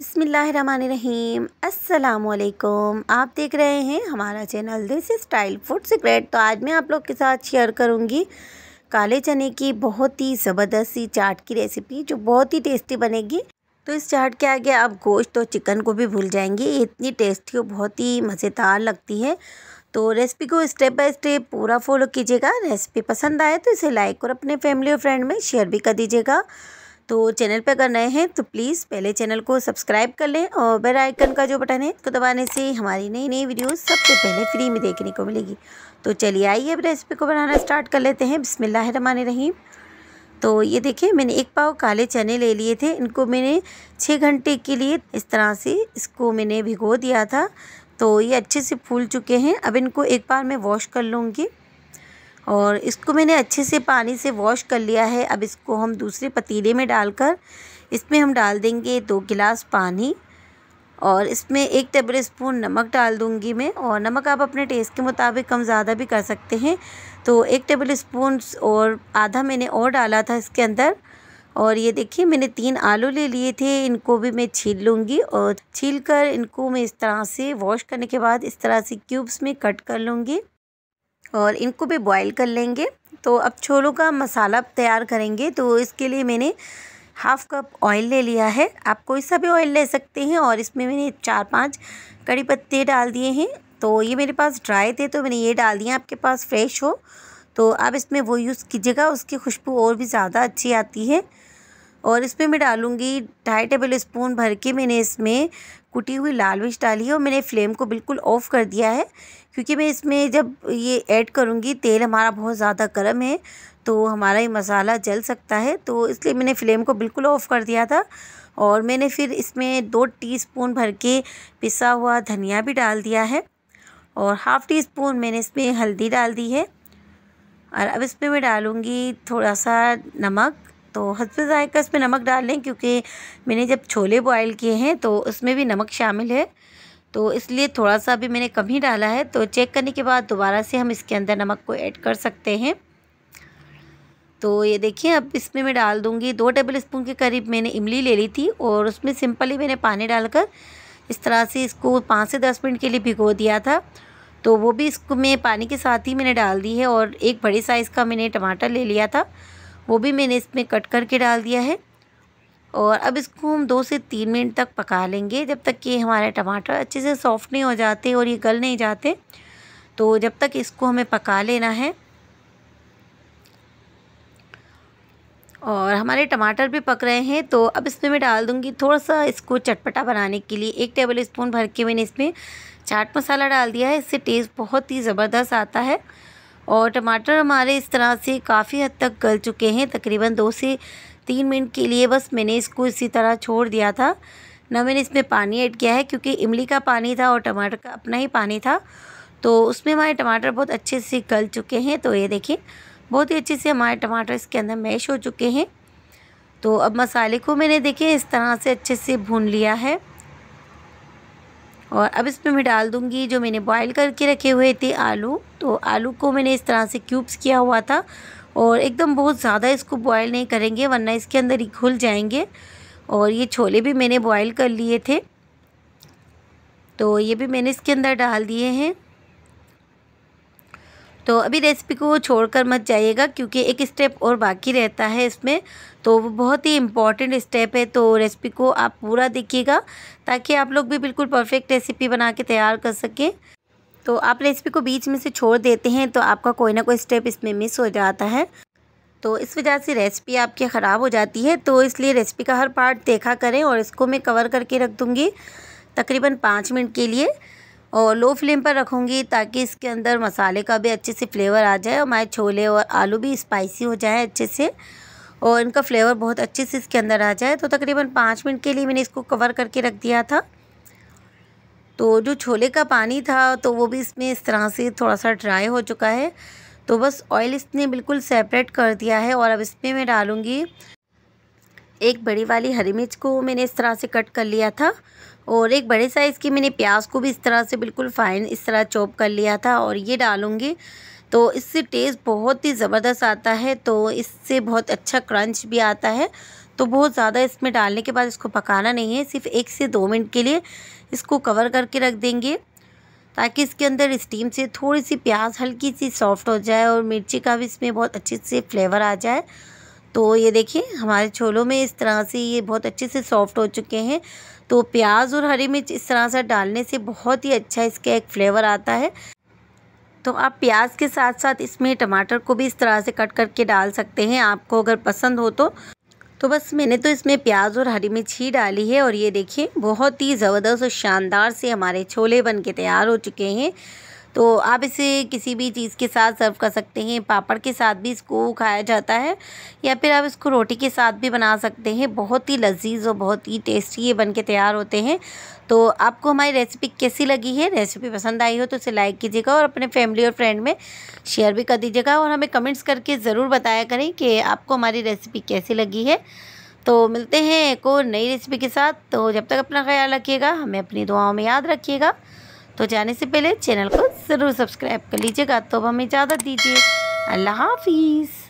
बसमीम असलकुम आप देख रहे हैं हमारा channel this style food secret तो आज मैं आप लोग के साथ शेयर करूंगी काले चने की बहुत ही ज़बरदस्त सी चाट की रेसिपी जो बहुत ही टेस्टी बनेगी तो इस चाट के आगे आप गोश्त और चिकन को भी भूल जाएंगे इतनी टेस्टी और बहुत ही मज़ेदार लगती है तो रेसिपी को स्टेप बाय स्टेप पूरा फॉलो कीजिएगा रेसिपी पसंद आए तो इसे लाइक और अपने फैमिली और फ्रेंड में शेयर भी कर दीजिएगा तो चैनल पर अगर नए हैं तो प्लीज़ पहले चैनल को सब्सक्राइब कर लें और बेल आइकन का जो बटन है उसको तो दबाने से हमारी नई नई वीडियोस सबसे पहले फ्री में देखने को मिलेगी तो चलिए आइए अब रेसिपी को बनाना स्टार्ट कर लेते हैं बिसमान रहीम तो ये देखिए मैंने एक पाव काले चने ले लिए थे इनको मैंने छः घंटे के लिए इस तरह से इसको मैंने भिगो दिया था तो ये अच्छे से फूल चुके हैं अब इनको एक बार मैं वॉश कर लूँगी और इसको मैंने अच्छे से पानी से वॉश कर लिया है अब इसको हम दूसरे पतीले में डालकर इसमें हम डाल देंगे दो गिलास पानी और इसमें एक टेबल स्पून नमक डाल दूंगी मैं और नमक आप अपने टेस्ट के मुताबिक कम ज़्यादा भी कर सकते हैं तो एक टेबल स्पून और आधा मैंने और डाला था इसके अंदर और ये देखिए मैंने तीन आलू ले लिए थे इनको भी मैं छील लूँगी और छील कर इनको मैं इस तरह से वॉश करने के बाद इस तरह से क्यूब्स में कट कर लूँगी और इनको भी बॉईल कर लेंगे तो अब छोलों का मसाला तैयार करेंगे तो इसके लिए मैंने हाफ़ कप ऑयल ले लिया है आप कोई सा भी ऑयल ले सकते हैं और इसमें मैंने चार पांच कड़ी पत्ते डाल दिए हैं तो ये मेरे पास ड्राई थे तो मैंने ये डाल दिए आपके पास फ्रेश हो तो आप इसमें वो यूज़ कीजिएगा उसकी खुशबू और भी ज़्यादा अच्छी आती है और इसमें मैं डालूँगी ढाई टेबल स्पून भर के मैंने इसमें कुटी हुई लाल मिर्च डाली है और मैंने फ्लेम को बिल्कुल ऑफ़ कर दिया है क्योंकि मैं इसमें जब ये ऐड करूँगी तेल हमारा बहुत ज़्यादा गर्म है तो हमारा ये मसाला जल सकता है तो इसलिए मैंने फ्लेम को बिल्कुल ऑफ़ कर दिया था और मैंने फिर इसमें दो टीस्पून भर के पिसा हुआ धनिया भी डाल दिया है और हाफ़ टी स्पून मैंने इसमें हल्दी डाल दी है और अब इसमें मैं डालूँगी थोड़ा सा नमक तो हसब जायका इसमें नमक डाल लें क्योंकि मैंने जब छोले बॉयल किए हैं तो उसमें भी नमक शामिल है तो इसलिए थोड़ा सा भी मैंने कम ही डाला है तो चेक करने के बाद दोबारा से हम इसके अंदर नमक को ऐड कर सकते हैं तो ये देखिए अब इसमें मैं डाल दूँगी दो टेबल स्पून के करीब मैंने इमली ले ली थी और उसमें सिंपली मैंने पानी डालकर इस तरह से इसको पाँच से दस मिनट के लिए भिगो दिया था तो वो भी इसको मैं पानी के साथ ही मैंने डाल दी है और एक बड़े साइज़ का मैंने टमाटर ले लिया था वो भी मैंने इसमें कट करके डाल दिया है और अब इसको हम दो से तीन मिनट तक पका लेंगे जब तक कि हमारे टमाटर अच्छे से सॉफ्ट नहीं हो जाते और ये गल नहीं जाते तो जब तक इसको हमें पका लेना है और हमारे टमाटर भी पक रहे हैं तो अब इसमें मैं डाल दूंगी थोड़ा सा इसको चटपटा बनाने के लिए एक टेबल स्पून भर के मैंने इसमें चाट मसाला डाल दिया है इससे टेस्ट बहुत ही ज़बरदस्त आता है और टमाटर हमारे इस तरह से काफ़ी हद तक गल चुके हैं तकरीबन दो से तीन मिनट के लिए बस मैंने इसको इसी तरह छोड़ दिया था ना मैंने इसमें पानी ऐड किया है क्योंकि इमली का पानी था और टमाटर का अपना ही पानी था तो उसमें हमारे टमाटर बहुत अच्छे से गल चुके हैं तो ये देखिए बहुत ही अच्छे से हमारे टमाटर इसके अंदर मैश हो चुके हैं तो अब मसाले को मैंने देखें इस तरह से अच्छे से भून लिया है और अब इसमें मैं डाल दूँगी जो मैंने बॉईल करके रखे हुए थे आलू तो आलू को मैंने इस तरह से क्यूब्स किया हुआ था और एकदम बहुत ज़्यादा इसको बॉयल नहीं करेंगे वरना इसके अंदर ही घुल जाएंगे और ये छोले भी मैंने बॉयल कर लिए थे तो ये भी मैंने इसके अंदर डाल दिए हैं तो अभी रेसिपी को छोड़कर मत जाइएगा क्योंकि एक स्टेप और बाकी रहता है इसमें तो वो बहुत ही इम्पॉर्टेंट स्टेप है तो रेसिपी को आप पूरा देखिएगा ताकि आप लोग भी बिल्कुल परफेक्ट रेसिपी बना के तैयार कर सकें तो आप रेसिपी को बीच में से छोड़ देते हैं तो आपका कोई ना कोई स्टेप इसमें मिस हो जाता है तो इस वजह से रेसिपी आपकी ख़राब हो जाती है तो इसलिए रेसिपी का हर पार्ट देखा करें और इसको मैं कवर करके रख दूँगी तकरीबन पाँच मिनट के लिए और लो फ्लेम पर रखूँगी ताकि इसके अंदर मसाले का भी अच्छे से फ्लेवर आ जाए और हमारे छोले और आलू भी स्पाइसी हो जाए अच्छे से और इनका फ्लेवर बहुत अच्छे से इसके अंदर आ जाए तो तकरीबन पाँच मिनट के लिए मैंने इसको कवर करके रख दिया था तो जो छोले का पानी था तो वो भी इसमें इस तरह से थोड़ा सा ड्राई हो चुका है तो बस ऑयल इसने बिल्कुल सेपरेट कर दिया है और अब इसमें मैं डालूँगी एक बड़ी वाली हरी मिर्च को मैंने इस तरह से कट कर लिया था और एक बड़े साइज़ की मैंने प्याज को भी इस तरह से बिल्कुल फ़ाइन इस तरह चॉप कर लिया था और ये डालूँगी तो इससे टेस्ट बहुत ही ज़बरदस्त आता है तो इससे बहुत अच्छा क्रंच भी आता है तो बहुत ज़्यादा इसमें डालने के बाद इसको पकाना नहीं है सिर्फ एक से दो मिनट के लिए इसको कवर करके रख देंगे ताकि इसके अंदर स्टीम से थोड़ी सी प्याज हल्की सी सॉफ्ट हो जाए और मिर्ची का भी इसमें बहुत अच्छे से फ्लेवर आ जाए तो ये देखिए हमारे छोलों में इस तरह से ये बहुत अच्छे से सॉफ्ट हो चुके हैं तो प्याज और हरी मिर्च इस तरह से डालने से बहुत ही अच्छा इसका एक फ्लेवर आता है तो आप प्याज के साथ साथ इसमें टमाटर को भी इस तरह से कट करके डाल सकते हैं आपको अगर पसंद हो तो तो बस मैंने तो इसमें प्याज और हरी मिर्च ही डाली है और ये देखिए बहुत ही ज़बरदस्त और शानदार से हमारे छोले बन के तैयार हो चुके हैं तो आप इसे किसी भी चीज़ के साथ सर्व कर सकते हैं पापड़ के साथ भी इसको खाया जाता है या फिर आप इसको रोटी के साथ भी बना सकते हैं बहुत ही लजीज और बहुत ही टेस्टी ये बन के तैयार होते हैं तो आपको हमारी रेसिपी कैसी लगी है रेसिपी पसंद आई हो तो इसे लाइक कीजिएगा और अपने फैमिली और फ्रेंड में शेयर भी कर दीजिएगा और हमें कमेंट्स करके ज़रूर बताया करें कि आपको हमारी रेसिपी कैसी लगी है तो मिलते हैं एक और नई रेसिपी के साथ तो जब तक अपना ख्याल रखिएगा हमें अपनी दुआओं में याद रखिएगा तो जाने से पहले चैनल को ज़रूर सब्सक्राइब कर लीजिएगा तो हमें इजाज़त दीजिए अल्लाह हाफिज़